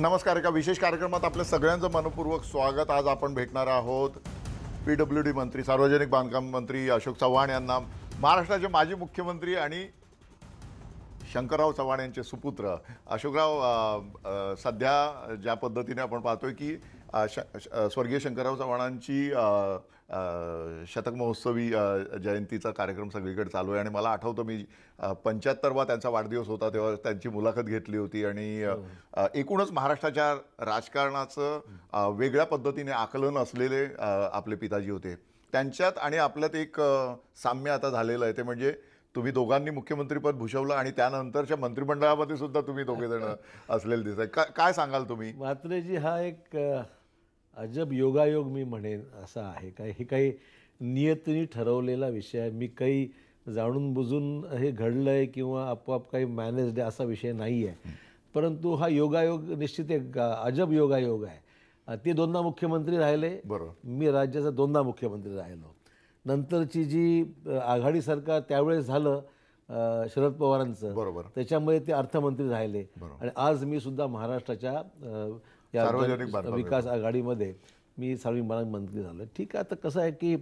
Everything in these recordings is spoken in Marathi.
नमस्कार एका विशेष कार्यक्रमात आपल्या सगळ्यांचं मनपूर्वक स्वागत आज आपण भेटणार आहोत पी डब्ल्यू डी मंत्री सार्वजनिक बांधकाम मंत्री अशोक चव्हाण यांना महाराष्ट्राचे माजी मुख्यमंत्री आणि शंकरराव चव्हाण यांचे सुपुत्र अशोकराव सध्या ज्या पद्धतीने आपण पाहतोय की श स्वर्गीय शंकरराव चव्हाणांची शतक महोत्सवी जयंतीचा कार्यक्रम सगळीकडे चालू आहे आणि मला आठवतं मी पंच्याहत्तरवा त्यांचा वाढदिवस होता तेव्हा त्यांची मुलाखत घेतली होती आणि हो. एकूणच महाराष्ट्राच्या राजकारणाचं वेगळ्या पद्धतीने आकलन असलेले आपले पिताजी होते त्यांच्यात आणि आपल्यात एक साम्य आता झालेलं आहे ते म्हणजे तुम्ही दोघांनी मुख्यमंत्रीपद भूषवलं आणि त्यानंतरच्या मंत्रिमंडळामध्ये सुद्धा तुम्ही दोघे जण असलेले दिसत काय सांगाल तुम्ही मात्रेजी हा एक अजब योगायोग मी म्हणेन असा आहे काय हे काही नियतीने ठरवलेला विषय आहे मी काही जाणून बुजून हे घडलं आहे किंवा आपोआप काही आहे असा विषय नाही आहे परंतु हा योगायोग निश्चित एक अजब योगायोग आहे ते दोनदा मुख्यमंत्री राहिले बरोबर मी राज्याचा दोनदा मुख्यमंत्री राहिलो नंतरची जी आघाडी सरकार त्यावेळेस झालं शरद पवारांचं बरोबर त्याच्यामुळे ते अर्थमंत्री राहिले आणि आज मी सुद्धा महाराष्ट्राच्या या विकास आघाडीमध्ये मी सार्वजनिक मंत्री झालो ठीक आहे आता कसं आहे की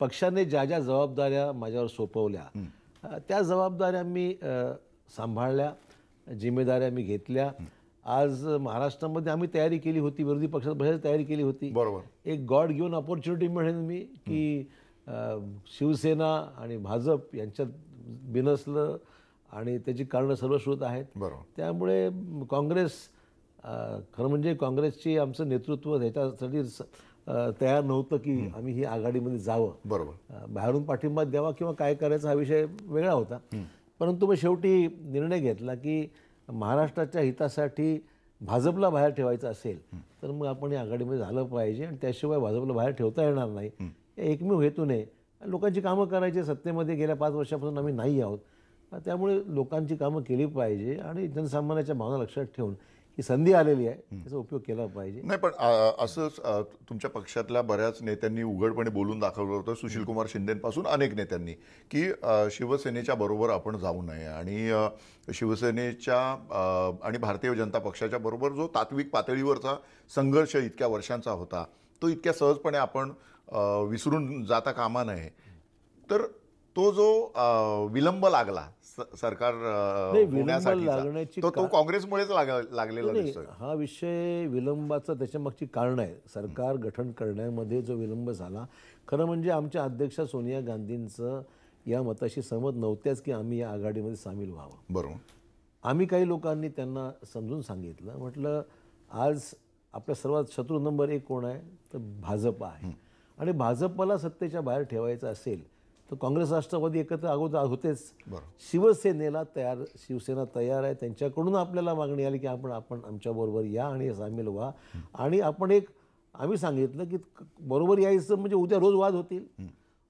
पक्षाने ज्या ज्या जबाबदाऱ्या माझ्यावर सोपवल्या त्या जबाबदाऱ्या मी सांभाळल्या जिम्मेदाऱ्या मी घेतल्या आज महाराष्ट्रामध्ये आम्ही तयारी केली होती विरोधी पक्षात बसायची तयारी केली होती बरोबर एक गॉड घेऊन ऑपॉर्च्युनिटी मिळेल मी की शिवसेना आणि भाजप यांच्यात बिनसलं आणि त्याची कारणं सर्वश्रुत आहेत बरोबर त्यामुळे काँग्रेस खरं म्हणजे काँग्रेसची आमचं नेतृत्व ह्याच्यासाठी तयार नव्हतं की आम्ही ही आघाडीमध्ये जावं बरोबर बाहेरून पाठिंबा द्यावा किंवा काय करायचा हा विषय वेगळा होता परंतु मग शेवटी निर्णय घेतला की महाराष्ट्राच्या हितासाठी भाजपला बाहेर ठेवायचं असेल तर मग आपण या आघाडीमध्ये झालं पाहिजे आणि त्याशिवाय भाजपला बाहेर ठेवता येणार नाही हे एकमेव हेतूने लोकांची कामं करायची सत्तेमध्ये गेल्या पाच वर्षापासून आम्ही नाही आहोत त्यामुळे लोकांची कामं केली पाहिजे आणि जनसामान्याच्या भावना लक्षात ठेवून ही संधी आलेली आहे त्याचा उपयोग केला पाहिजे नाही पण असंच तुमच्या पक्षातल्या बऱ्याच नेत्यांनी उघडपणे बोलून दाखवलं होतं सुशीलकुमार शिंदेपासून अनेक नेत्यांनी की शिवसेनेच्या बरोबर आपण जाऊ नये आणि शिवसेनेच्या आणि भारतीय जनता पक्षाच्या बरोबर जो तात्विक पातळीवरचा संघर्ष इतक्या वर्षांचा होता तो इतक्या सहजपणे आपण विसरून जाता कामा नये तर तो जो विलंब लागला सरकार तो तो काँग्रेसमुळेच लागलेला दिसतोय हा विषय विलंबाचा त्याच्यामागची कारण आहे सरकार गठन करण्यामध्ये जो विलंब झाला खरं म्हणजे आमच्या अध्यक्षा सोनिया गांधींचं या मताशी सहमत नव्हत्याच की आम्ही या आघाडीमध्ये सामील व्हावं बरोबर आम्ही काही लोकांनी त्यांना समजून सांगितलं म्हटलं आज आपला सर्वात शत्रू नंबर एक कोण आहे तर भाजप आहे आणि भाजपला सत्तेच्या बाहेर ठेवायचं असेल तर काँग्रेस राष्ट्रवादी एकत्र अगोदर होतेच शिवसेनेला तयार शिवसेना तयार आहे त्यांच्याकडून आपल्याला मागणी आली की आपण आपण आमच्याबरोबर या आणि सामील व्हा आणि आपण एक आम्ही सांगितलं की बरोबर यायचं म्हणजे उद्या रोज वाद होतील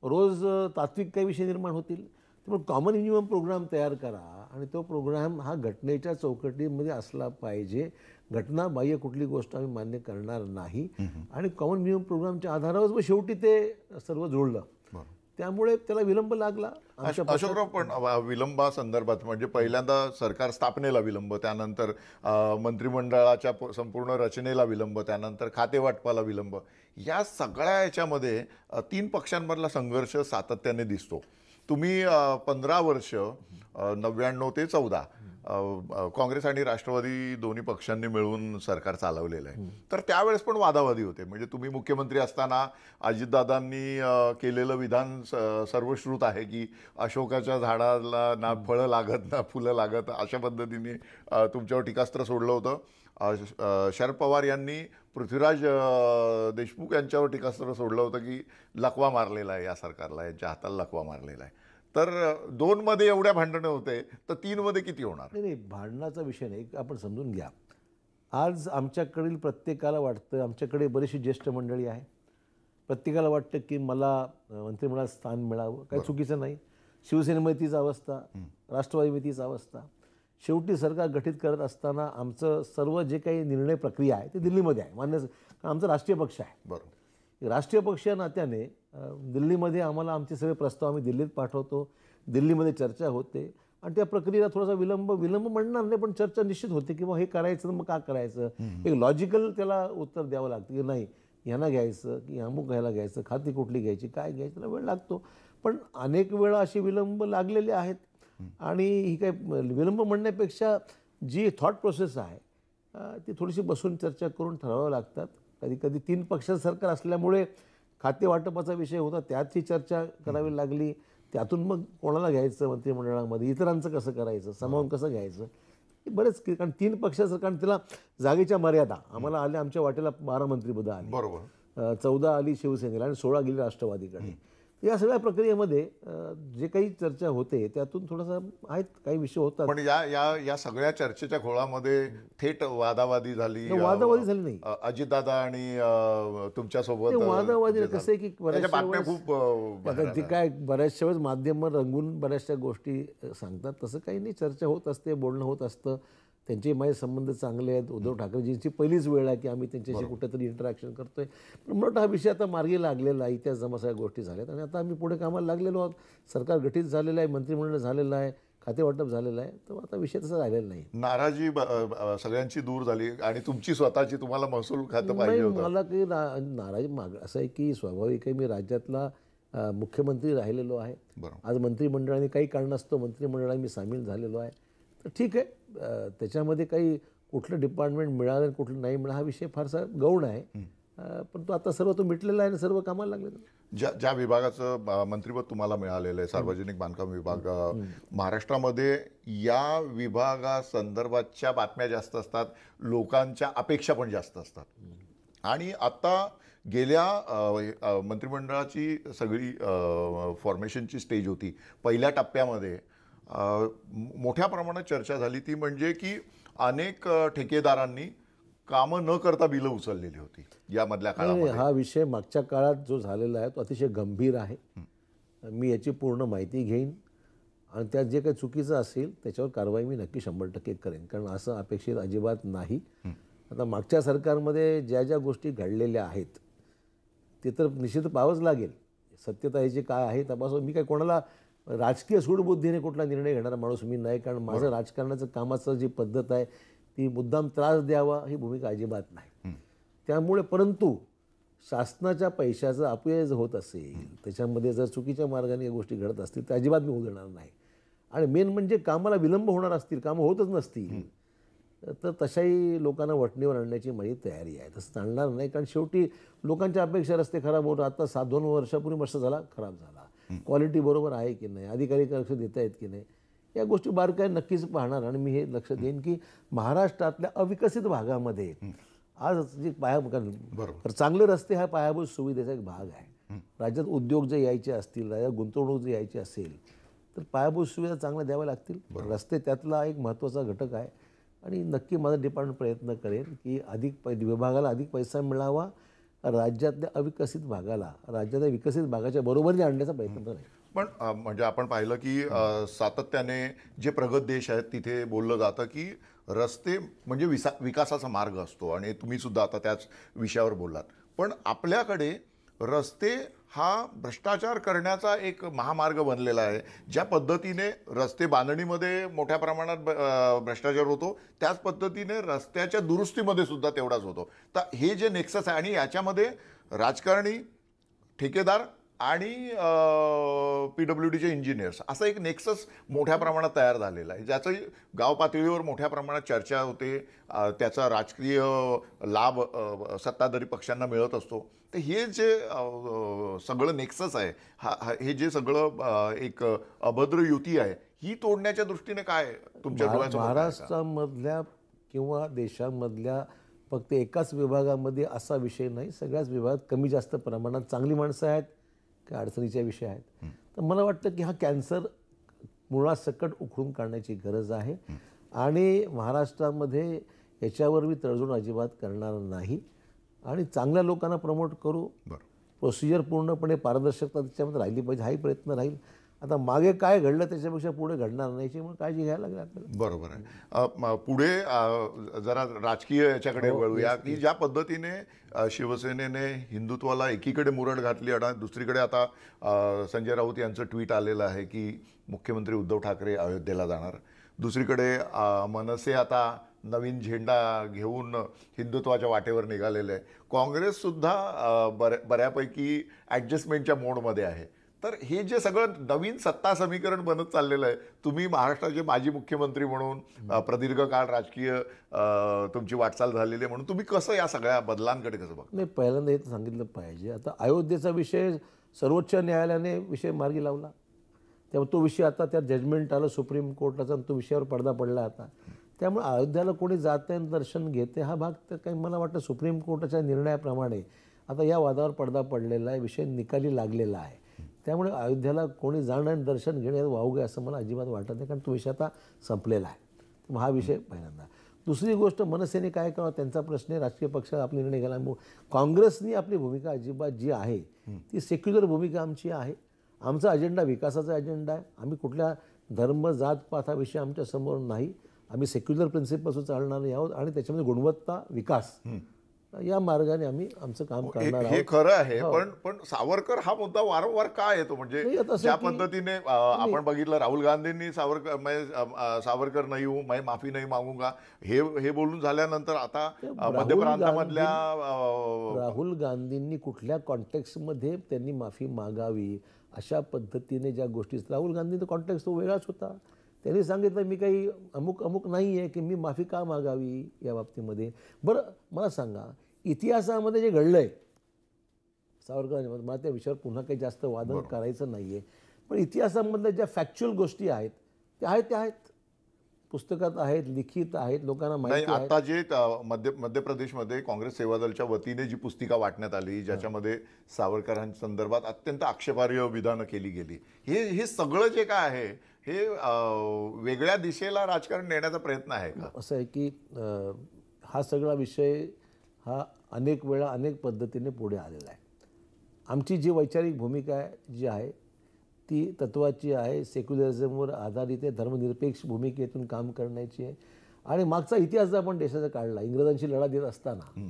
रोज तात्विक काही विषय निर्माण होतील त्यामुळे कॉमन मिनिमम प्रोग्राम तयार करा आणि तो प्रोग्राम हा घटनेच्या चौकटीमध्ये असला पाहिजे घटनाबाह्य कुठली गोष्ट आम्ही मान्य करणार नाही आणि कॉमन मिनिमम प्रोग्रामच्या आधारावर शेवटी ते सर्व जोडलं त्यामुळे त्याला विलंब लागला अशोकराव पण विलंबा संदर्भात म्हणजे पहिल्यांदा सरकार स्थापनेला विलंब त्यानंतर मंत्रिमंडळाच्या संपूर्ण रचनेला विलंब त्यानंतर खाते वाटपाला विलंब या सगळ्या याच्यामध्ये तीन पक्षांमधला संघर्ष सातत्याने दिसतो तुम्ही पंधरा वर्ष नव्याण्णव ते चौदा काँग्रेस आणि राष्ट्रवादी दोन्ही पक्षांनी मिळून सरकार चालवलेलं आहे तर त्यावेळेस पण वादावादी होते म्हणजे तुम्ही मुख्यमंत्री असताना अजितदादांनी केलेलं विधान सर्वश्रुत आहे की अशोकाच्या झाडाला ना फळं लागत ना फुलं लागत अशा पद्धतीने तुमच्यावर टीकास्त्र सोडलं होतं शरद पवार यांनी पृथ्वीराज देशमुख यांच्यावर टीकास्त्र सोडलं होतं की लकवा मारलेला आहे या सरकारला यांच्या हाताला लकवा मारलेला आहे तर दोनमध्ये एवढ्या भांडणं होते तर तीनमध्ये किती होणार नाही नाही भांडणाचा विषय नाही आपण समजून घ्या आज आमच्याकडील प्रत्येकाला वाटतं आमच्याकडे बरीचशी ज्येष्ठ मंडळी आहे प्रत्येकाला वाटतं की मला मंत्रिमंडळात स्थान मिळावं काही चुकीचं नाही शिवसेनेमध्ये तीच अवस्था राष्ट्रवादीमध्ये तीच अवस्था शेवटी सरकार गठीत करत असताना आमचं सर्व जे काही निर्णय प्रक्रिया आहे ते दिल्लीमध्ये आहे मान्य आमचं राष्ट्रीय पक्ष आहे बरोबर राष्ट्रीय पक्ष नात्याने दिल्लीमध्ये आम्हाला आमचे सगळे प्रस्ताव आम्ही दिल्लीत पाठवतो दिल्लीमध्ये चर्चा होते आणि त्या प्रक्रियेला थोडासा विलंब विलंब म्हणणार नाही पण चर्चा निश्चित होते की मग हे करायचं मग का करायचं एक लॉजिकल त्याला उत्तर द्यावं लागतं की नाही ह्यांना घ्यायचं की अमुक घ्यायला घ्यायचं खाती कुठली घ्यायची काय घ्यायचं त्याला वेळ लागतो पण अनेक वेळा असे विलंब लागलेले आहेत आणि ही काय विलंब म्हणण्यापेक्षा जी थॉट प्रोसेस आहे ती थोडीशी बसून चर्चा करून ठरवावं लागतात कधी कधी तीन पक्षांसारखं सरकार असल्यामुळे खाते वाटपाचा विषय होता त्यात ही चर्चा करावी लागली त्यातून मग कोणाला घ्यायचं मंत्रिमंडळामध्ये इतरांचं कसं करायचं समावून कसं घ्यायचं बरेच कारण तीन पक्षाचं कारण तिला जागेच्या मर्यादा आम्हाला आल्या आमच्या वाटेला बारा मंत्रीपद आली बरोबर चौदा आली शिवसेनेला आणि सोळा गेली राष्ट्रवादीकडे या सगळ्या प्रक्रियेमध्ये जे काही चर्चा होते त्यातून थोडासा आहेत काही विषय होतात पण या या या सगळ्या चर्चेच्या खोळामध्ये थेट वादावादी झाली वादावादी झाली नाही अजितदादा आणि तुमच्यासोबत वादावादी म्हणजे कसं आहे की बऱ्याचशा खूप ते काय बऱ्याचशा वेळेस माध्यम रंगून बऱ्याचशा गोष्टी सांगतात तसं काही नाही चर्चा होत असते बोलणं होत असतं त्यांचे माझे संबंध चांगले आहेत उद्धव ठाकरेजींची पहिलीच वेळ आहे की आम्ही त्यांच्याशी कुठेतरी इंटरॅक्शन करतोय पण हा विषय आता मार्गी लागलेला आहे इतिहास जमा सगळ्या गोष्टी झाल्यात आणि आता आम्ही पुढे कामाला लागलेलो आहोत सरकार गठीत झालेलं आहे मंत्रिमंडळ झालेलं आहे खाते वाटप झालेलं आहे तर आता विषय तसा राहिलेला नाही नाराजी सगळ्यांची दूर झाली आणि तुमची स्वतःची तुम्हाला महसूल खातं पाहिजे मला काही नाराजी माग असं आहे की स्वाभाविक आहे मी राज्यातला मुख्यमंत्री राहिलेलो आहे आज मंत्रिमंडळाने काही कारणास्तव मंत्रिमंडळात मी सामील झालेलो आहे तर ठीक आहे त्याच्यामध्ये काही कुठलं डिपार्टमेंट मिळालं आणि कुठलं नाही मिळालं हा विषय फारसा गौण आहे पण तो आता सर्व तो मिटलेला आहे आणि सर्व कामाला लागलेलं ज्या ज्या विभागाचं मंत्रिपद तुम्हाला मिळालेलं आहे सार्वजनिक बांधकाम विभाग महाराष्ट्रामध्ये या विभागासंदर्भातच्या बातम्या जास्त असतात लोकांच्या अपेक्षा पण जास्त असतात आणि आता गेल्या मंत्रिमंडळाची सगळी फॉर्मेशनची स्टेज होती पहिल्या टप्प्यामध्ये मोठ्या प्रमाणात चर्चा झाली ती म्हणजे की अनेक ठेकेदारांनी कामं न करता बिलं उचललेली होती यामधल्या काळात हा विषय मागच्या काळात जो झालेला आहे तो अतिशय गंभीर आहे मी याची पूर्ण माहिती घेईन आणि त्यात जे काही चुकीचं असेल त्याच्यावर कारवाई मी नक्की शंभर टक्के करेन कारण असं अपेक्षित अजिबात नाही आता मागच्या सरकारमध्ये ज्या ज्या गोष्टी घडलेल्या आहेत ते तर निश्चित पाहावंच लागेल सत्यता ह्याची काय आहे तपासून मी काय कोणाला राजकीय सूडबुद्धीने कुठला निर्णय घेणारा माणूस मी नाही कारण माझं राजकारणाचं कामाचं जी पद्धत आहे ती मुद्दाम त्रास द्यावा ही भूमिका अजिबात नाही त्यामुळे परंतु शासनाच्या पैशाचा जर होत असेल त्याच्यामध्ये जर चुकीच्या मार्गाने या गोष्टी घडत असतील तर अजिबात मी होऊ देणार नाही आणि मेन म्हणजे कामाला विलंब होणार असतील कामं होतच नसतील तर तशाही लोकांना वटणीवर आणण्याची माझी तयारी आहे तसं आणणार नाही कारण शेवटी लोकांच्या अपेक्षा रस्ते खराब होत आता सात दोन वर्षापूर्वी वर्ष झाला खराब झाला क्वालिटी बरोबर आहे की नाही अधिकारी लक्ष देत आहेत की नाही या गोष्टी बारकाय नक्कीच पाहणार आणि मी हे लक्ष देईन की महाराष्ट्रातल्या अविकसित भागामध्ये आज जे पाया बरोबर चांगले रस्ते हा पायाभूत सुविधेचा एक भाग आहे राज्यात उद्योग जे यायचे असतील राज्यात गुंतवणूक जे यायची असेल तर पायाभूत सुविधा चांगल्या द्याव्या लागतील रस्ते त्यातला एक महत्त्वाचा घटक आहे आणि नक्की माझा डिपार्टमेंट प्रयत्न करेल की अधिक विभागाला अधिक पैसा मिळावा राज्यातल्या अविकसित भागाला राज्यातल्या विकसित भागाच्या बरोबरीने आणण्याचा प्रयत्न करेल पण म्हणजे आपण पाहिलं की सातत्याने जे प्रगत देश आहेत तिथे बोललं जातं की रस्ते म्हणजे विसा विकासाचा मार्ग असतो आणि तुम्ही सुद्धा आता त्याच विषयावर बोललात पण आपल्याकडे रस्ते हा भ्रष्टाचार करण्याचा एक महामार्ग बनलेला आहे ज्या पद्धतीने रस्ते बांधणीमध्ये मोठ्या प्रमाणात भ्रष्टाचार होतो त्याच पद्धतीने रस्त्याच्या दुरुस्तीमध्ये सुद्धा तेवढाच होतो तर हे जे नेक्सस आहे आणि याच्यामध्ये राजकारणी ठेकेदार आणि पी डब्ल्यू डीचे इंजिनियर्स असा एक नेक्सस मोठ्या प्रमाणात तयार झालेला आहे ज्याचं गाव पातळीवर मोठ्या प्रमाणात चर्चा होते त्याचा राजकीय लाभ सत्ताधारी पक्षांना मिळत असतो तर हे जे सगळं नेक्सस आहे हा हे जे सगळं एक अभद्र युती आहे ही तोडण्याच्या दृष्टीने काय तुमच्या महाराष्ट्रामधल्या किंवा देशामधल्या फक्त एकाच विभागामध्ये असा विषय नाही सगळ्याच विभागात कमी जास्त प्रमाणात चांगली माणसं आहेत काय अडचणीच्या विषय आहेत तर मला वाटतं की हा कॅन्सर मुळासकट उखडून काढण्याची गरज आहे आणि महाराष्ट्रामध्ये याच्यावर मी तडजोड अजिबात करणार नाही आणि चांगल्या लोकांना प्रमोट करू प्रोसिजर पूर्णपणे पारदर्शकता त्याच्यामध्ये राहिली पाहिजे हाही प्रयत्न राहील आता मागे काय घडलं त्याच्यापेक्षा पुढे घडणार नाही याची काळजी घ्यायला लागली आपल्याला बरोबर आहे पुढे जरा राजकीय याच्याकडे हो, वळूया की ज्या पद्धतीने शिवसेनेने हिंदुत्वाला एकीकडे मुरड घातली आणि दुसरीकडे आता संजय राऊत यांचं ट्विट आलेलं आहे की मुख्यमंत्री उद्धव ठाकरे अयोध्येला जाणार दुसरीकडे मनसे आता नवीन झेंडा घेऊन हिंदुत्वाच्या वाटेवर निघालेले आहे काँग्रेससुद्धा बऱ्या बऱ्यापैकी ॲडजस्टमेंटच्या मोडमध्ये आहे तर हे जे सगळं नवीन सत्ता समीकरण बनत चाललेलं आहे तुम्ही महाराष्ट्राचे माजी मुख्यमंत्री म्हणून प्रदीर्घ काळ राजकीय तुमची वाटचाल झालेली आहे म्हणून तुम्ही कसं या सगळ्या बदलांकडे कसं बघ नाही पहिल्यांदा हे सांगितलं पाहिजे आता अयोध्येचा विषय सर्वोच्च न्यायालयाने विषय मार्गी लावला त्यामुळे तो विषय आता त्या जजमेंट आलं सुप्रीम कोर्टाचा तो विषयावर पडदा पडला आता त्यामुळे अयोध्याला कोणी जात आणि दर्शन घेते हा भाग तर काही मला वाटतं सुप्रीम कोर्टाच्या निर्णयाप्रमाणे आता या वादावर पडदा पडलेला आहे विषय निकाली लागलेला आहे त्यामुळे अयोध्याला कोणी जाणं आणि दर्शन घेणे वाहू आहे असं मला अजिबात वाटत नाही कारण तो विषय आता संपलेला आहे हा विषय पहिल्यांदा दुसरी गोष्ट मनसेने काय करावं त्यांचा प्रश्न आहे राजकीय पक्षात आपला निर्णय घ्यायला काँग्रेसनी आपली भूमिका अजिबात जी आहे ती सेक्युलर भूमिका आमची आहे आमचा अजेंडा विकासाचा अजेंडा आहे आम्ही कुठल्या धर्म जात पात हा विषय आमच्यासमोर नाही आम्ही सेक्युलर प्रिन्सिपल्सवर चालणार आहोत आणि त्याच्यामध्ये गुणवत्ता विकास या मार्गाने आम्ही आमचं काम करणार हे खरं आहे हो. पण पण सावरकर हा मुद्दा वारंवार का येतो म्हणजे ज्या पद्धतीने आपण बघितलं राहुल गांधींनी सावरकर म्हणजे, सावरकर नाही होऊ मै म्हणजे माफी नाही मागूंगा हे हे बोलून झाल्यानंतर आता मध्य प्रांतामधल्या राहुल गांधींनी कुठल्या कॉन्टेक्स्टमध्ये त्यांनी माफी मागावी अशा पद्धतीने ज्या गोष्टी राहुल गांधींचा कॉन्टेक्स्ट तो वेगळाच होता त्यांनी सांगितलं मी काही अमुक अमुक नाही आहे की मी माफी का मागावी या बाबतीमध्ये बरं मला सांगा इतिहासामध्ये जे घडलं आहे सावरकर म्हणजे मला त्या विषयावर पुन्हा काही जास्त वादन करायचं नाही आहे पण इतिहासामधल्या ज्या फॅक्च्युअल गोष्टी आहेत त्या आहेत त्या आहेत पुस्तकात आहेत लिखित आहेत लोकांना माहिती आता जे मध्य मध्य प्रदेशमध्ये काँग्रेस सेवा दलच्या वतीने जी पुस्तिका वाटण्यात आली ज्याच्यामध्ये सावरकरांच्या संदर्भात अत्यंत आक्षेपार्ह विधानं केली गेली हे हे सगळं जे काय आहे हे वेगळ्या दिशेला राजकारण नेण्याचा प्रयत्न आहे का असं आहे की हा सगळा विषय हा अनेक वेळा अनेक पद्धतीने पुढे आलेला आहे आमची जी वैचारिक भूमिका आहे जी आहे ती तत्वाची आहे सेक्युलरिझमवर आधारित आहे धर्मनिरपेक्ष भूमिकेतून काम करण्याची आहे आणि मागचा इतिहास जर आपण देशाचा काढला इंग्रजांशी लढा देत असताना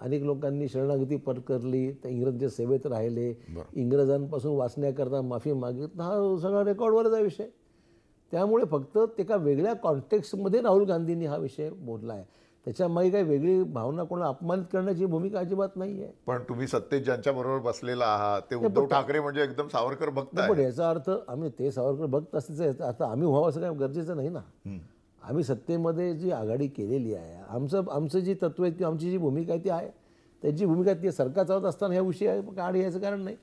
अनेक लोकांनी शरणागती पत्करली तर इंग्रजांच्या सेवेत राहिले इंग्रजांपासून वाचण्याकरता माफी मागित हा सगळा रेकॉर्डवरचा विषय त्यामुळे फक्त एका वेगळ्या कॉन्टेक्स्टमध्ये राहुल गांधींनी हा विषय बोलला आहे त्याच्यामुळे काही वेगळी भावना कोणाला अपमानित करण्याची भूमिका अजिबात नाही आहे पण तुम्ही सत्तेत ज्यांच्या बरोबर बसलेला आहात ते उद्धव ठाकरे म्हणजे एकदम सावरकर भक्त पण याचा अर्थ आम्ही ते सावरकर भक्त असल्याचं याचा आम्ही व्हावं असं काही गरजेचं नाही ना आम्ही सत्तेमध्ये जी आघाडी केलेली आहे आमचं आमचं जी तत्व आहे ती आमची जी भूमिका आहे ती आहे त्यांची भूमिका ती सरकार चालत असताना ह्या विषयी आड यायचं कारण नाही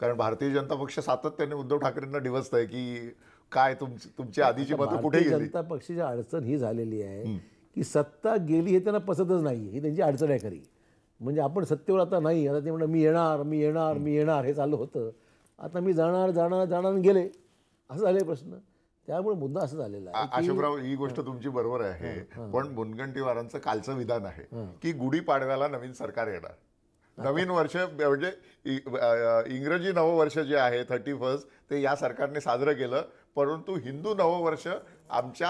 कारण भारतीय जनता पक्ष सातत्याने उद्धव ठाकरेंना डिवसत आहे की काय तुमची तुमची आधीची मतं कुठे जनता पक्षाची अडचण ही झालेली आहे की सत्ता गेली हे त्यांना पसतच नाही आहे ही त्यांची अडचण आहे खरी म्हणजे आपण सत्तेवर आता नाही आता ते म्हणणं मी येणार मी येणार मी येणार हे चालू होतं आता मी जाणार जाणार जाणार गेले असं झाले प्रश्न त्यामुळे मुद्दा असं झालेला आहे अशोकराव ही गोष्ट तुमची बरोबर आहे पण मुनगंटीवारांचं कालचं विधान आहे की गुढीपाडव्याला नवीन सरकार येणार नवीन वर्ष म्हणजे इंग्रजी नववर्ष जे आहे थर्टी फर्स्ट ते या सरकारने साजरं केलं परंतु हिंदू नववर्ष आमच्या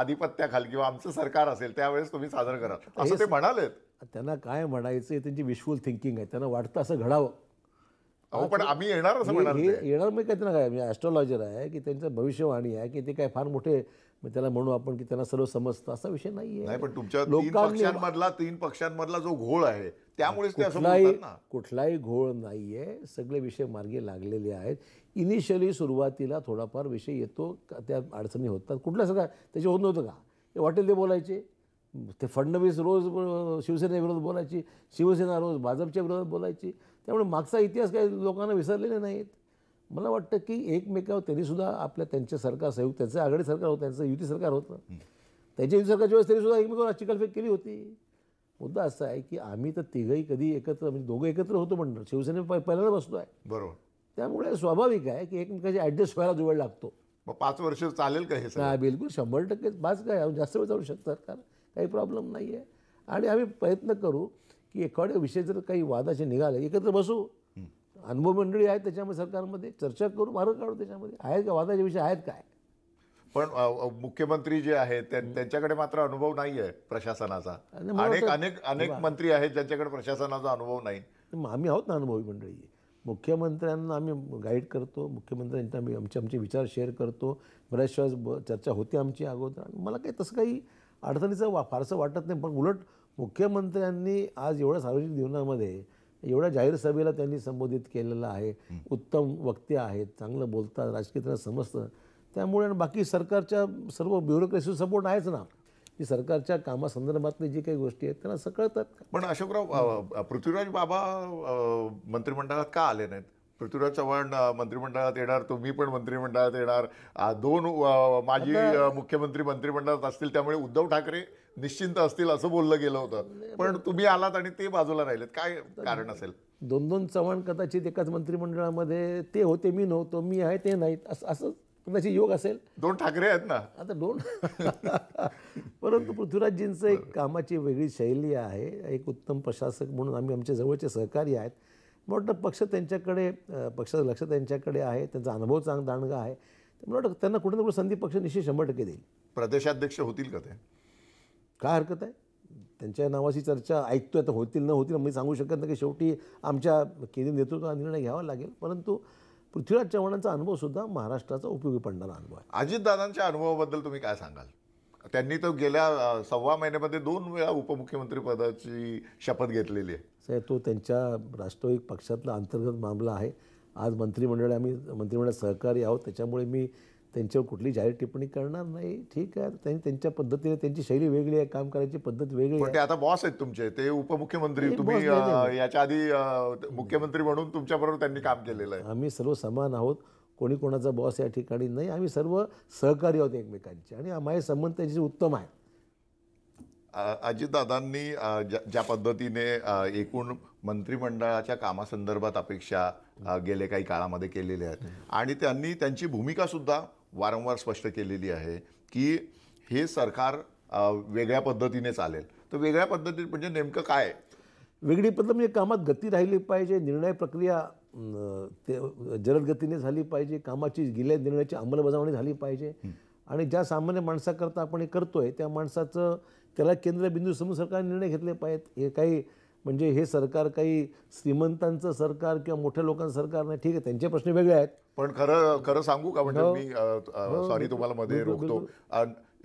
आधिपत्याखाली किंवा आमचं सरकार असेल त्यावेळेस तुम्ही साजरं करा असं ते म्हणालेत त्यांना काय म्हणायचं त्यांची विश्वल थिंकिंग आहे त्यांना वाटतं असं घडावं अहो पण आम्ही येणार असं म्हणाल येणार मी काय त्यांना काय मी ॲस्ट्रॉलॉजर आहे की त्यांचं भविष्यवाणी आहे की ते काय फार मोठे मग त्याला म्हणू आपण की त्यांना सर्व समजतं असा विषय नाही आहे पण तुमच्या लोकांमधला तीन पक्षांमधला जो घोळ आहे त्यामुळेच कुठलाही कुठलाही घोळ नाही आहे सगळे विषय मार्गे लागलेले आहेत इनिशियली सुरुवातीला थोडाफार विषय येतो त्या अडचणी होतात कुठल्या सगळ्या त्याचे होत नव्हतं का वाटेल ते बोलायचे ते फडणवीस रोज शिवसेनेविरोध बोलायची शिवसेना रोज भाजपच्या विरोधात बोलायची त्यामुळे मागचा इतिहास काही लोकांना विसरलेले नाहीत मला वाटतं की एकमेकावर सुद्धा आपल्या त्यांच्या सरकार सहयोग त्यांचं आघाडी सरकार होतं त्यांचं युती सरकार होतं त्यांच्या युती सरकारच्या वेळेस सुद्धा एकमेकावर चिकलफेक केली होती मुद्दा असा आहे की आम्ही तर तिघही कधी एकत्र म्हणजे दोघं एकत्र होतो म्हणणं शिवसेने पहिल्यांदा बसतो आहे बरोबर त्यामुळे स्वाभाविक आहे की एकमेकाची ॲडजस्ट व्हायला वेळ लागतो पाच वर्ष चालेल का हे नाही बिलकुल शंभर टक्के पाच काय जास्त वेळ चालू शकतो सरकार काही प्रॉब्लेम नाही आहे आणि आम्ही प्रयत्न करू की एखाद्या विषय जर काही वादाचे निघाले एकत्र बसू अनुभव मंडळी आहेत त्याच्यामध्ये सरकारमध्ये चर्चा करू मार्ग काढू त्याच्यामध्ये आहेत का वादाचे विषय आहेत काय पण मुख्यमंत्री जे आहेत त्यांच्याकडे मात्र अनुभव नाही आहे प्रशासनाचा अनेक अनेक अनेक मंत्री आहेत ज्यांच्याकडे प्रशासनाचा अनुभव नाही आम्ही आहोत ना अनुभवी मंडळी मुख्यमंत्र्यांना आम्ही गाईड करतो मुख्यमंत्र्यांच्या आम्ही आमचे आमचे विचार शेअर करतो बऱ्याच वेळेस चर्चा होती आमची अगोदर आणि मला काही तसं काही अडचणीचं वा फारसं वाटत नाही पण उलट मुख्यमंत्र्यांनी आज एवढ्या सार्वजनिक जीवनामध्ये एवढ्या जाहीर सभेला त्यांनी संबोधित केलेलं आहे उत्तम वक्ते आहेत चांगलं बोलतात राजकीय त्यांना समजतं त्यामुळे बाकी सरकारच्या सर्व ब्युरोक्रेसी सपोर्ट आहेच ना की सरकारच्या कामासंदर्भातली जी काही गोष्टी आहेत त्यांना सकळतात पण अशोकराव पृथ्वीराज बाबा मंत्रिमंडळात का आले नाहीत पृथ्वीराज चव्हाण मंत्रिमंडळात येणार तुम्ही पण मंत्रिमंडळात येणार दोन माजी मुख्यमंत्री मंत्रिमंडळात असतील त्यामुळे उद्धव ठाकरे निश्चिंत असतील असं बोललं गेलं होतं पण तुम्ही आलात आणि ते बाजूला राहिलेत काय कारण असेल दोन दोन चव्हाण कदाचित एकाच मंत्रिमंडळामध्ये ते होते मी नव्हतो मी आहे ते नाहीत असं असं कदाचित योग असेल दोन ठाकरे आहेत ना आता दोन परंतु पृथ्वीराजजींचं एक कामाची वेगळी शैली आहे एक उत्तम प्रशासक म्हणून आम्ही आमच्या जवळचे सहकारी आहेत मला वाटतं पक्ष त्यांच्याकडे पक्षाचं लक्ष त्यांच्याकडे आहे त्यांचा अनुभव चांग दांडगा आहे मला वाटतं त्यांना कुठे ना कुठे संधी पक्ष निश्चित शंभर टक्के देईल प्रदेशाध्यक्ष होतील का ते काय हरकत आहे त्यांच्या नावाची चर्चा ऐकतोय तर होतील न होतील मी सांगू शकत नाही की शेवटी आमच्या केंद्रीय नेतृत्वाला निर्णय घ्यावा लागेल परंतु पृथ्वीराज चव्हाणांचा अनुभवसुद्धा महाराष्ट्राचा उपयोगी पडणारा अनुभव आहे अजितदादांच्या अनुभवाबद्दल तुम्ही काय सांगाल त्यांनी तो गेल्या सव्वा महिन्यामध्ये दोन वेळा उपमुख्यमंत्री पदाची शपथ घेतलेली आहे साहेब तो त्यांच्या राष्ट्रवादी पक्षातला अंतर्गत मामला आहे आज मंत्रिमंडळ आम्ही मंत्रिमंडळ सहकारी आहोत त्याच्यामुळे मी त्यांच्यावर कुठली जाहीर टिप्पणी करणार नाही ठीक आहे त्यांनी त्यांच्या पद्धतीने त्यांची शैली वेगळी आहे काम करायची पद्धत वेगळी पण ते आता बॉस आहेत तुमचे ते उपमुख्यमंत्री तुम्ही याच्या आधी मुख्यमंत्री म्हणून तुमच्याबरोबर त्यांनी काम केलेलं आहे आम्ही सर्व समान आहोत कोणी कोणाचा बॉस या ठिकाणी नाही आम्ही सर्व सहकारी आहोत एकमेकांचे आणि माझे संबंध त्यांचे उत्तम आहे अजितदादांनी ज्या ज्या पद्धतीने एकूण मंत्रिमंडळाच्या कामासंदर्भात अपेक्षा गेले काही काळामध्ये केलेल्या आहेत आणि त्यांनी त्यांची भूमिका सुद्धा वारंवार स्पष्ट केलेली आहे की हे सरकार वेगळ्या पद्धतीने चालेल तर वेगळ्या पद्धती म्हणजे नेमकं काय वेगळी पद्धत म्हणजे कामात गती राहिली पाहिजे निर्णय प्रक्रिया ते जलद गतीने झाली पाहिजे कामाची गेल्या निर्णयाची अंमलबजावणी झाली पाहिजे आणि ज्या सामान्य माणसाकरता आपण हे करतोय त्या माणसाचं त्याला केंद्रबिंदू समूह सरकारने निर्णय घेतले पाहिजेत हे काही म्हणजे हे सरकार काही श्रीमंतांचं सरकार किंवा मोठ्या लोकांचं सरकार नाही ठीक आहे त्यांचे प्रश्न वेगळे आहेत पण खरं खरं सांगू का म्हणजे हो. मी सॉरी हो, तुम्हाला मध्ये रोखतो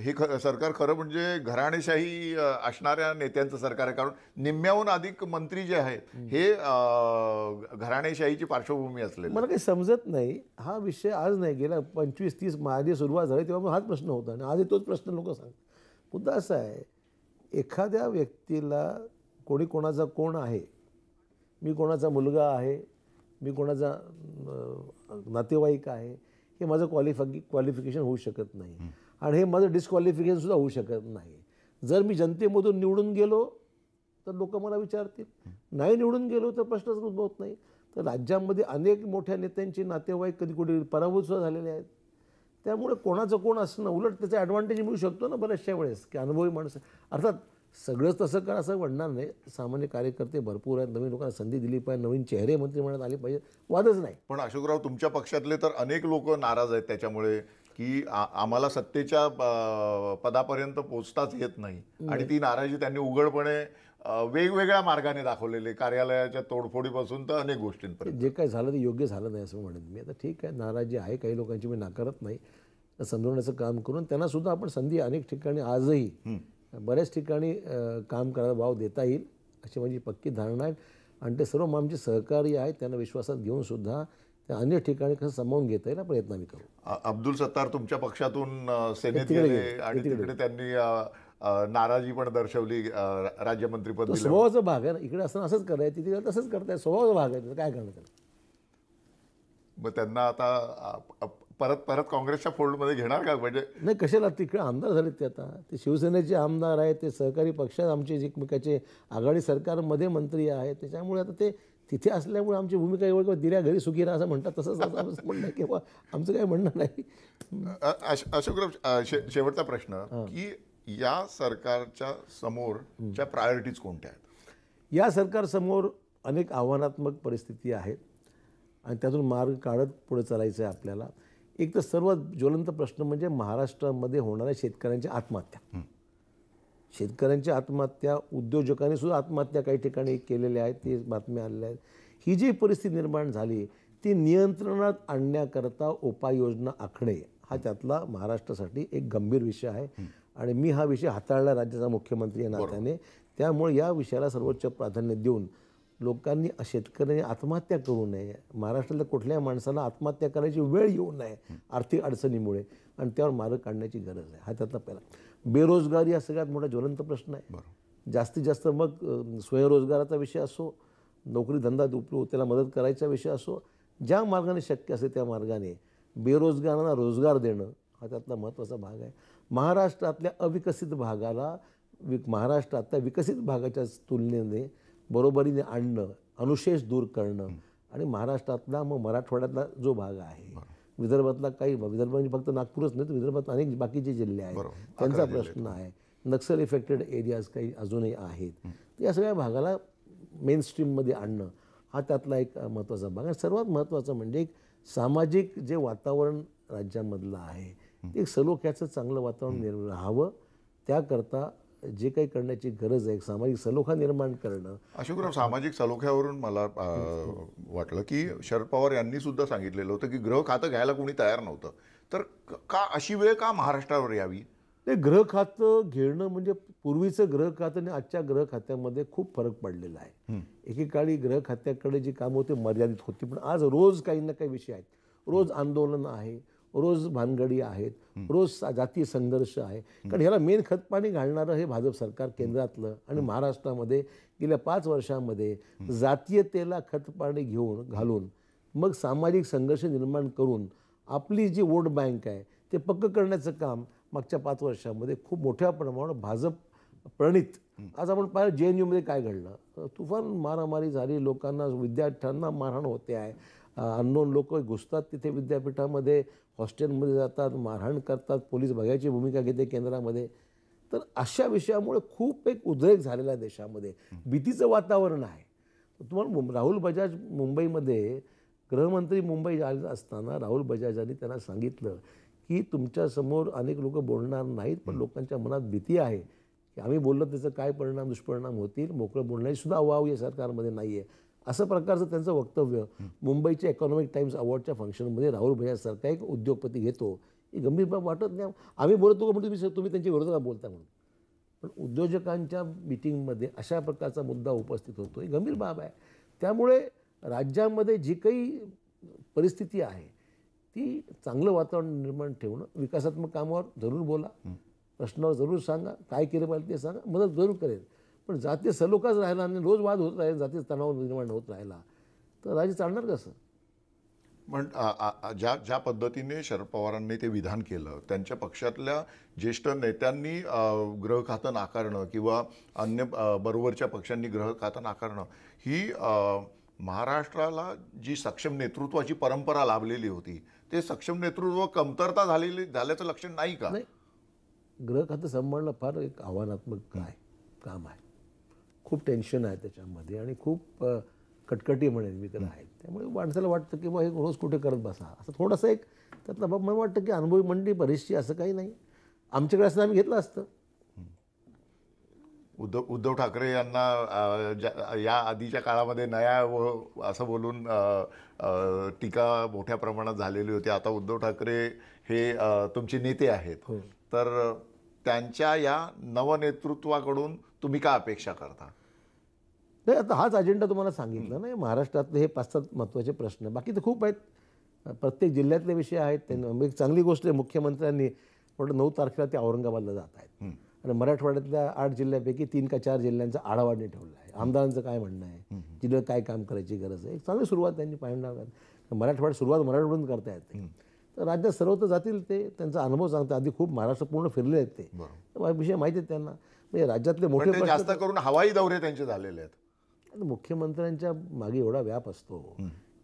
हे सरकार खरं म्हणजे घराणेशाही असणाऱ्या नेत्यांचं सरकार आहे कारण निम्म्याहून अधिक मंत्री जे आहेत हे घराणेशाहीची पार्श्वभूमी असले मला काही समजत नाही हा विषय आज नाही गेला पंचवीस तीस माझी सुरुवात झाली तेव्हा हाच प्रश्न होता आणि आजही तोच प्रश्न लोक सांगतात मुद्दा असा आहे एखाद्या व्यक्तीला कोणी कोणाचा कोण आहे मी कोणाचा मुलगा आहे मी कोणाचा नातेवाईक आहे हे माझं क्वालिफाय क्वालिफिकेशन होऊ शकत नाही आणि हे माझं डिस्क्वालिफिकेशनसुद्धा होऊ शकत नाही जर मी जनतेमधून निवडून गेलो तर लोक मला विचारतील नाही निवडून गेलो तर प्रश्नच उद्भवत नाही तर राज्यामध्ये अनेक मोठ्या नेत्यांचे नातेवाईक कधी कुठे पराभूतसुद्धा झालेले आहेत त्यामुळे कोणाचं कोण असणं उलट त्याचा ॲडव्हान्टेज मिळू शकतो ना बऱ्याचशा वेळेस की अनुभवी माणसं अर्थात सगळंच तसं करा असं म्हणणार नाही सामान्य कार्यकर्ते भरपूर आहेत नवीन लोकांना संधी दिली पाहिजे नवीन चेहरे मंत्री म्हणत आले पाहिजे वादच नाही पण अशोकराव तुमच्या पक्षातले तर अनेक लोक नाराज आहेत त्याच्यामुळे की आम्हाला सत्तेच्या पदापर्यंत पोचताच येत नाही आणि ती नाराजी त्यांनी उघडपणे वेगवेगळ्या मार्गाने दाखवलेले कार्यालयाच्या तोडफोडीपासून तर अनेक गोष्टींपर्यंत जे काय झालं ते योग्य झालं नाही असं म्हणत मी आता ठीक आहे नाराजी आहे काही लोकांची मी नाकारत नाही समजवण्याचं काम करून त्यांना सुद्धा आपण संधी अनेक ठिकाणी आजही बऱ्याच ठिकाणी काम करायला वाव देता येईल अशी माझी पक्की धारणा आहे आणि ते सर्व आमचे सहकारी आहेत त्यांना विश्वासात सुद्धा त्या अन्य ठिकाणी कसं समावून घेता येईल प्रयत्न आम्ही करू अब्दुल सत्तार तुमच्या पक्षातून सेनेत गेले आणि तिकडे त्यांनी नाराजी पण दर्शवली राज्यमंत्रीपद स्वभावाचा भाग आहे ना इकडे असं असंच करायचं तिथे तसंच करताय स्वभावाचा भाग आहे काय करणार मग त्यांना आता परत परत काँग्रेसच्या फोल्डमध्ये घेणार का म्हणजे नाही कशाला तिकडे आमदार झालेत ते आता ते शिवसेनेचे आमदार आहेत ते सहकारी पक्षात आमचे एकमेकाचे आघाडी सरकारमध्ये मंत्री आहेत त्याच्यामुळे आता ते तिथे असल्यामुळे आमची भूमिका एवढं किंवा दिऱ्या घरी सुखी असं म्हणतात तसंच असं म्हणणं किंवा आमचं काही म्हणणं नाही अशोकराव शे शेवटचा प्रश्न की या सरकारच्या समोर समोरच्या प्रायोरिटीज कोणत्या आहेत या सरकारसमोर अनेक आव्हानात्मक परिस्थिती आहेत आणि त्यातून मार्ग काढत पुढे चालायचं आहे आपल्याला एक तर सर्वात ज्वलंत प्रश्न म्हणजे महाराष्ट्रामध्ये होणाऱ्या शेतकऱ्यांच्या आत्महत्या शेतकऱ्यांच्या आत्महत्या उद्योजकांनी सुद्धा आत्महत्या काही ठिकाणी केलेल्या आहेत ते बातम्या आलेल्या आहेत ही जी परिस्थिती निर्माण झाली ती नियंत्रणात आणण्याकरता उपाययोजना आखणे हा त्यातला महाराष्ट्रासाठी एक गंभीर विषय आहे आणि मी हा विषय हाताळला राज्याचा मुख्यमंत्री या नात्याने त्यामुळे या विषयाला सर्वोच्च प्राधान्य देऊन लोकांनी शेतकऱ्यांनी आत्महत्या करू नये महाराष्ट्रातल्या कुठल्याही माणसाला आत्महत्या करायची वेळ येऊ नये आर्थिक अडचणीमुळे आणि त्यावर मार्ग काढण्याची गरज आहे हा त्यातला पहिला बेरोजगारी हा सगळ्यात मोठा ज्वलंत प्रश्न आहे जास्तीत जास्त मग स्वयंरोजगाराचा विषय असो नोकरी धंदा दुपलो त्याला मदत करायचा विषय असो ज्या मार्गाने शक्य असेल त्या मार्गाने बेरोजगारांना रोजगार देणं हा त्यातला महत्त्वाचा भाग आहे महाराष्ट्रातल्या अविकसित भागाला वि महाराष्ट्रातल्या विकसित भागाच्या तुलनेने बरोबरीने आणणं अनुशेष दूर करणं आणि महाराष्ट्रातला मग मराठवाड्यातला जो भाग आहे विदर्भातला काही विदर्भ म्हणजे फक्त नागपूरच नाही तर विदर्भात अनेक बाकीचे जिल्हे आहेत त्यांचा प्रश्न आहे नक्सल इफेक्टेड एरियाज काही अजूनही आहेत तर या सगळ्या भागाला मेन स्ट्रीममध्ये आणणं हा त्यातला एक महत्त्वाचा भाग आहे सर्वात महत्त्वाचं म्हणजे एक सामाजिक जे वातावरण राज्यामधलं आहे ते सलोख्याचं चांगलं वातावरण राहावं त्याकरता जे काही करण्याची गरज आहे सामाजिक सलोखा निर्माण करणं अशोकराव सामाजिक सलोख्यावरून मला वाटलं की शरद पवार यांनी सुद्धा सांगितलेलं होतं की ग्रह खातं घ्यायला कोणी तयार नव्हतं तर का अशी वेळ का महाराष्ट्रावर यावी ते ग्रह खातं घेणं म्हणजे पूर्वीचं ग्रह खातं आणि आजच्या ग्रह खात्यामध्ये खूप फरक पडलेला आहे एकेकाळी ग्रह खात्याकडे जी कामं होते मर्यादित होती पण आज रोज काही ना काही विषय आहेत रोज आंदोलन आहे रोज भानगडी आहेत रोज जातीय संघर्ष आहे कारण ह्याला मेन खतपाणी घालणारं हे भाजप सरकार केंद्रातलं आणि महाराष्ट्रामध्ये गेल्या पाच वर्षामध्ये जातीयतेला खतपाणी घेऊन घालून मग सामाजिक संघर्ष निर्माण करून आपली जी वोट बँक आहे ते पक्क करण्याचं काम मागच्या पाच वर्षामध्ये खूप मोठ्या प्रमाणात भाजप प्रणित आज आपण पाहिलं जे एन यूमध्ये काय घडलं तुफान मारामारी झाली लोकांना विद्यार्थ्यांना मारहाण होते आहे अननोन लोक घुसतात तिथे विद्यापीठामध्ये हॉस्टेलमध्ये जातात मारहाण करतात पोलीस बघायची भूमिका घेते केंद्रामध्ये तर अशा विषयामुळे खूप एक उद्रेक झालेला आहे देशामध्ये भीतीचं वातावरण आहे तुम्हाला राहुल बजाज मुंबईमध्ये गृहमंत्री मुंबई आले असताना राहुल बजाजांनी त्यांना सांगितलं की तुमच्यासमोर अनेक लोक बोलणार नाहीत पण लोकांच्या मनात भीती आहे की आम्ही बोललो त्याचं काय परिणाम दुष्परिणाम होतील मोकळं बोलण्याची सुद्धा वाव या सरकारमध्ये नाही आहे असं प्रकारचं त्यांचं वक्तव्य मुंबईच्या इकॉनॉमिक टाइम्स अवॉर्डच्या फंक्शनमध्ये राहुल भैयासारखा एक उद्योगपती घेतो ही गंभीर बाब वाटत नाही आम्ही बोलतो का म्हणून तुम्ही तुम्ही त्यांच्या विरोधात बोलता म्हणून पण उद्योजकांच्या मिटिंगमध्ये अशा प्रकारचा मुद्दा उपस्थित होतो ही गंभीर बाब आहे त्यामुळे राज्यामध्ये जी काही परिस्थिती आहे ती चांगलं वातावरण निर्माण ठेवणं विकासात्मक कामावर जरूर बोला प्रश्नावर जरूर सांगा काय केलं पाहिजे ते सांगा मदत जरूर करेल पण जाती सलोखाच राहिला आणि रोज वाद होत राहील जाती तणाव निर्माण होत राहिला तर राज्य चालणार कसं पण ज्या ज्या पद्धतीने शरद पवारांनी ते विधान केलं त्यांच्या पक्षातल्या ज्येष्ठ नेत्यांनी ग्रह खातं नाकारणं किंवा अन्य बरोबरच्या पक्षांनी ग्रह खातं नाकारणं ही महाराष्ट्राला जी सक्षम नेतृत्वाची परंपरा लाभलेली होती ते सक्षम नेतृत्व कमतरता झालेली झाल्याचं लक्षण नाही का ग्रह खातं सांभाळणं फार एक आव्हानात्मक काय काम आहे खूप टेन्शन आहे त्याच्यामध्ये आणि खूप कटकटी म्हणेन मी त्याला आहेत त्यामुळे माणसाला वाटतं की बाबा हे रोज कुठे करत बसा असं थोडंसं एक त्यातलं बाबा मला वाटतं की अनुभवी मंडळी बरीचशी असं काही नाही आमच्याकडे असं आम्ही घेतलं असतं उद्धव उद्धव ठाकरे यांना या आधीच्या काळामध्ये नया व असं बोलून टीका मोठ्या प्रमाणात झालेली होती आता उद्धव ठाकरे हे तुमचे नेते आहेत हो. तर त्यांच्या या नवनेतृत्वाकडून तुम्ही काय अपेक्षा करता नाही आता हाच अजेंडा तुम्हाला सांगितलं नाही महाराष्ट्रातले हे पाच सात महत्त्वाचे प्रश्न बाकी तर खूप आहेत प्रत्येक जिल्ह्यातले विषय आहेत त्यांना एक चांगली गोष्ट आहे मुख्यमंत्र्यांनी वाटतं नऊ तारखेला ते औरंगाबादला जात आहेत आणि मराठवाड्यातल्या आठ जिल्ह्यापैकी तीन का चार जिल्ह्यांचा आढावा ठेवला आहे आमदारांचं काय म्हणणं आहे जिल्ह्यात काय काम करायची गरज आहे एक चांगली सुरुवात त्यांनी पाहिजे मराठवाड्यात सुरुवात मराठवाडून करता येते तर राज्यात सर्वत्र जातील ते त्यांचा अनुभव सांगतात आधी खूप महाराष्ट्र पूर्ण फिरले आहेत ते विषय माहिती आहेत त्यांना म्हणजे राज्यातले मोठे जास्त करून हवाई दौरे त्यांचे झालेले आहेत मुख्यमंत्र्यांच्या मागे एवढा व्याप असतो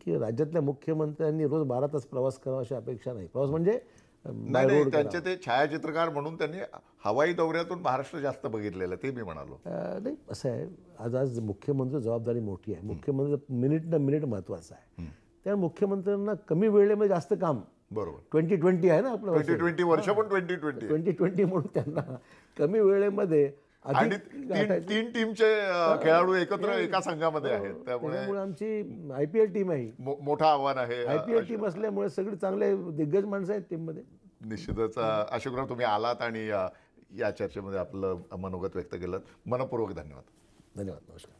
की राज्यातल्या मुख्यमंत्र्यांनी रोज बारा तास प्रवास करावा अशी अपेक्षा नाही प्रवास म्हणजे त्यांचे ते छायाचित्रकार म्हणून त्यांनी हवाई दौऱ्यातून महाराष्ट्र जास्त बघितलेलं ते मी म्हणालो नाही असं आहे आज आज मुख्यमंत्री जबाबदारी मोठी आहे मुख्यमंत्री मिनिट ना मिनिट महत्वाचं आहे त्यामुळे मुख्यमंत्र्यांना कमी वेळेमध्ये जास्त काम बरोबर ट्वेंटी ट्वेंटी आहे ना आपलं ट्वेंटी ट्वेंटी वर्ष पण ट्वेंटी ट्वेंटी ट्वेंटी ट्वेंटी म्हणून त्यांना कमी वेळेमध्ये आणि तीन टीमचे खेळाडू एकत्र एका संघामध्ये आहेत हो, त्यामुळे आमची आय पी टीम आहे मोठं आव्हान आहे आयपीएल टीम असल्यामुळे सगळे चांगले दिग्गज माणसं आहेत टीममध्ये निश्चितच अशोकराव तुम्ही आलात आणि या चर्चेमध्ये आपलं मनोगत व्यक्त केलं मनपूर्वक धन्यवाद धन्यवाद नमस्कार